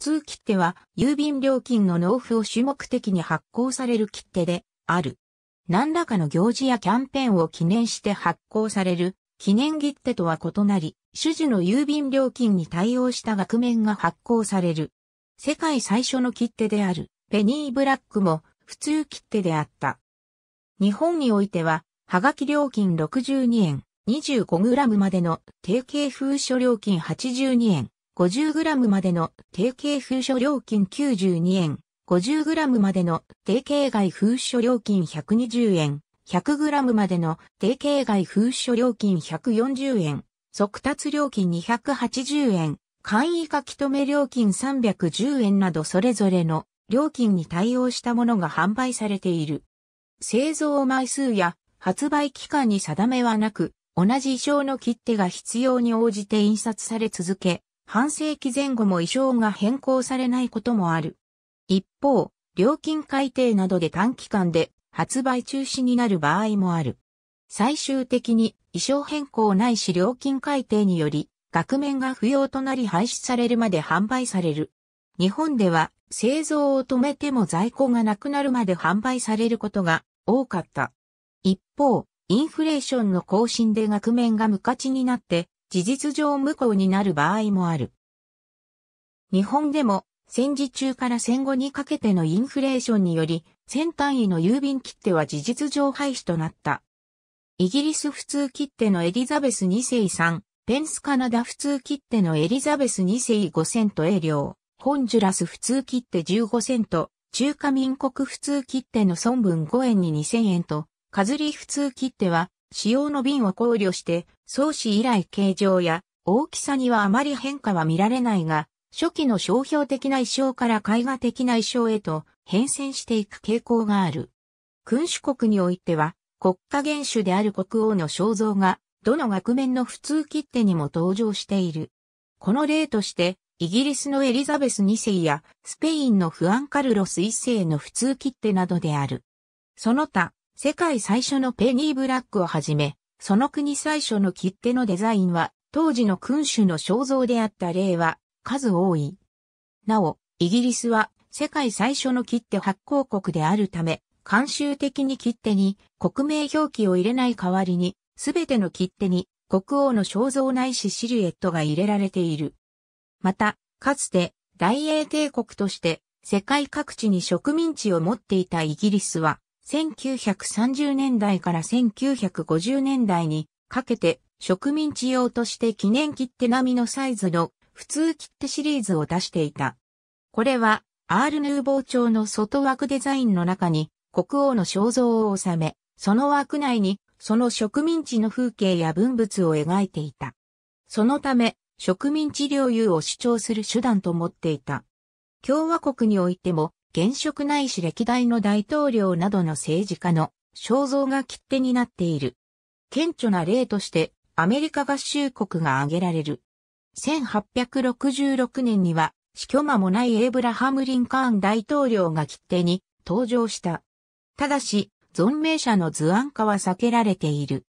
普通切手は郵便料金の納付を主目的に発行される切手である。何らかの行事やキャンペーンを記念して発行される記念切手とは異なり、主事の郵便料金に対応した額面が発行される。世界最初の切手であるペニーブラックも普通切手であった。日本においては、はがき料金62円、2 5ムまでの定型封書料金82円、50g までの定型封書料金92円、50g までの定型外封書料金120円、100g までの定型外封書料金140円、速達料金280円、簡易書き留め料金310円などそれぞれの料金に対応したものが販売されている。製造枚数や発売期間に定めはなく、同じ衣装の切手が必要に応じて印刷され続け、半世紀前後も衣装が変更されないこともある。一方、料金改定などで短期間で発売中止になる場合もある。最終的に衣装変更ないし料金改定により、額面が不要となり廃止されるまで販売される。日本では製造を止めても在庫がなくなるまで販売されることが多かった。一方、インフレーションの更新で額面が無価値になって事実上無効になる場合もある。日本でも戦時中から戦後にかけてのインフレーションにより、先単位の郵便切手は事実上廃止となった。イギリス普通切手のエリザベス2世3、ペンスカナダ普通切手のエリザベス2世5セント A 量、ホンジュラス普通切手15セント、中華民国普通切手の孫文5円に2000円と、カズリ普通切手は使用の瓶を考慮して、創始以来形状や大きさにはあまり変化は見られないが、初期の商標的な衣装から絵画的な衣装へと変遷していく傾向がある。君主国においては、国家元首である国王の肖像が、どの額面の普通切手にも登場している。この例として、イギリスのエリザベス2世やスペインのフアンカルロス1世の普通切手などである。その他、世界最初のペニーブラックをはじめ、その国最初の切手のデザインは、当時の君主の肖像であった例は数多い。なお、イギリスは世界最初の切手発行国であるため、慣習的に切手に国名表記を入れない代わりに、すべての切手に国王の肖像ないしシルエットが入れられている。また、かつて大英帝国として世界各地に植民地を持っていたイギリスは、1930年代から1950年代にかけて植民地用として記念切手並みのサイズの普通切手シリーズを出していた。これはアールヌーボー調の外枠デザインの中に国王の肖像を収め、その枠内にその植民地の風景や文物を描いていた。そのため植民地領有を主張する手段と思っていた。共和国においても現職ないし歴代の大統領などの政治家の肖像が切手になっている。顕著な例として、アメリカ合衆国が挙げられる。1866年には、死去間もないエイブラハム・リンカーン大統領が切手に登場した。ただし、存命者の図案化は避けられている。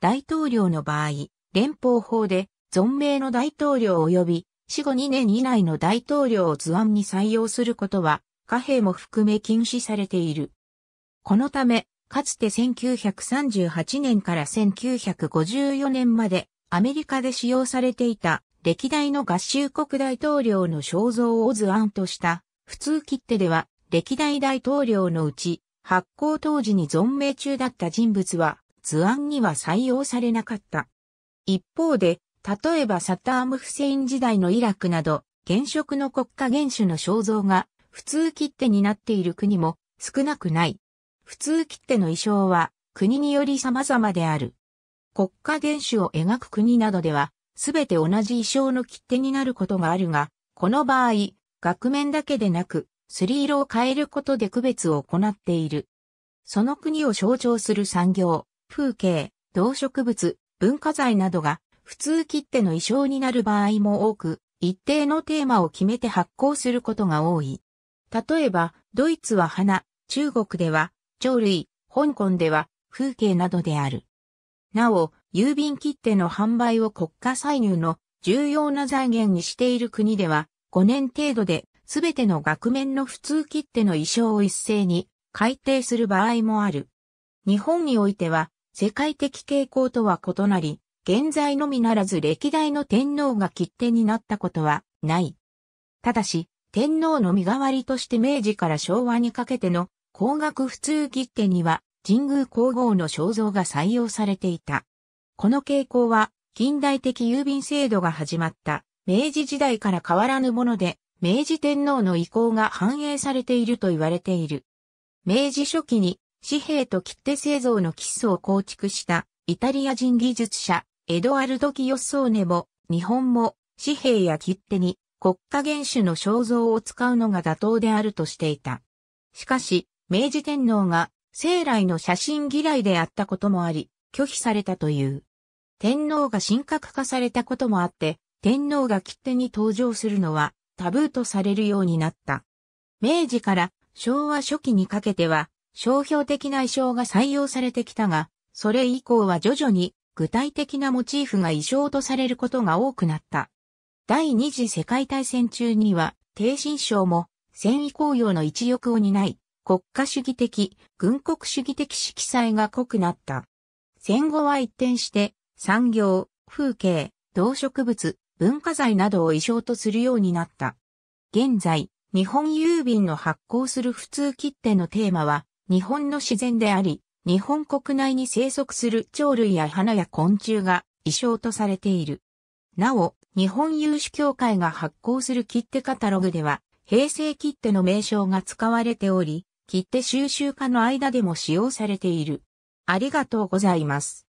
大統領の場合、連邦法で、存命の大統領及び、死後2年以内の大統領を図案に採用することは貨幣も含め禁止されている。このため、かつて1938年から1954年までアメリカで使用されていた歴代の合衆国大統領の肖像を図案とした普通切手では歴代大統領のうち発行当時に存命中だった人物は図案には採用されなかった。一方で、例えばサッターム・フセイン時代のイラクなど現職の国家元首の肖像が普通切手になっている国も少なくない。普通切手の衣装は国により様々である。国家元首を描く国などでは、すべて同じ衣装の切手になることがあるが、この場合、額面だけでなく、すり色を変えることで区別を行っている。その国を象徴する産業、風景、動植物、文化財などが普通切手の衣装になる場合も多く、一定のテーマを決めて発行することが多い。例えば、ドイツは花、中国では鳥類、香港では風景などである。なお、郵便切手の販売を国家歳入の重要な財源にしている国では、5年程度で、すべての額面の普通切手の衣装を一斉に改定する場合もある。日本においては、世界的傾向とは異なり、現在のみならず歴代の天皇が切手になったことはない。ただし、天皇の身代わりとして明治から昭和にかけての高額普通切手には神宮皇后の肖像が採用されていた。この傾向は近代的郵便制度が始まった明治時代から変わらぬもので、明治天皇の意向が反映されていると言われている。明治初期に紙幣と切手製造の基礎を構築したイタリア人技術者エドワルド・キヨッソーネも日本も紙幣や切手に国家元首の肖像を使うのが妥当であるとしていた。しかし、明治天皇が生来の写真嫌いであったこともあり、拒否されたという。天皇が神格化されたこともあって、天皇が切手に登場するのはタブーとされるようになった。明治から昭和初期にかけては、商標的な衣装が採用されてきたが、それ以降は徐々に具体的なモチーフが衣装とされることが多くなった。第二次世界大戦中には、低身症も、戦意高揚の一翼を担い、国家主義的、軍国主義的色彩が濃くなった。戦後は一転して、産業、風景、動植物、文化財などを意匠とするようになった。現在、日本郵便の発行する普通切手のテーマは、日本の自然であり、日本国内に生息する鳥類や花や昆虫が意匠とされている。なお、日本有志協会が発行する切手カタログでは、平成切手の名称が使われており、切手収集家の間でも使用されている。ありがとうございます。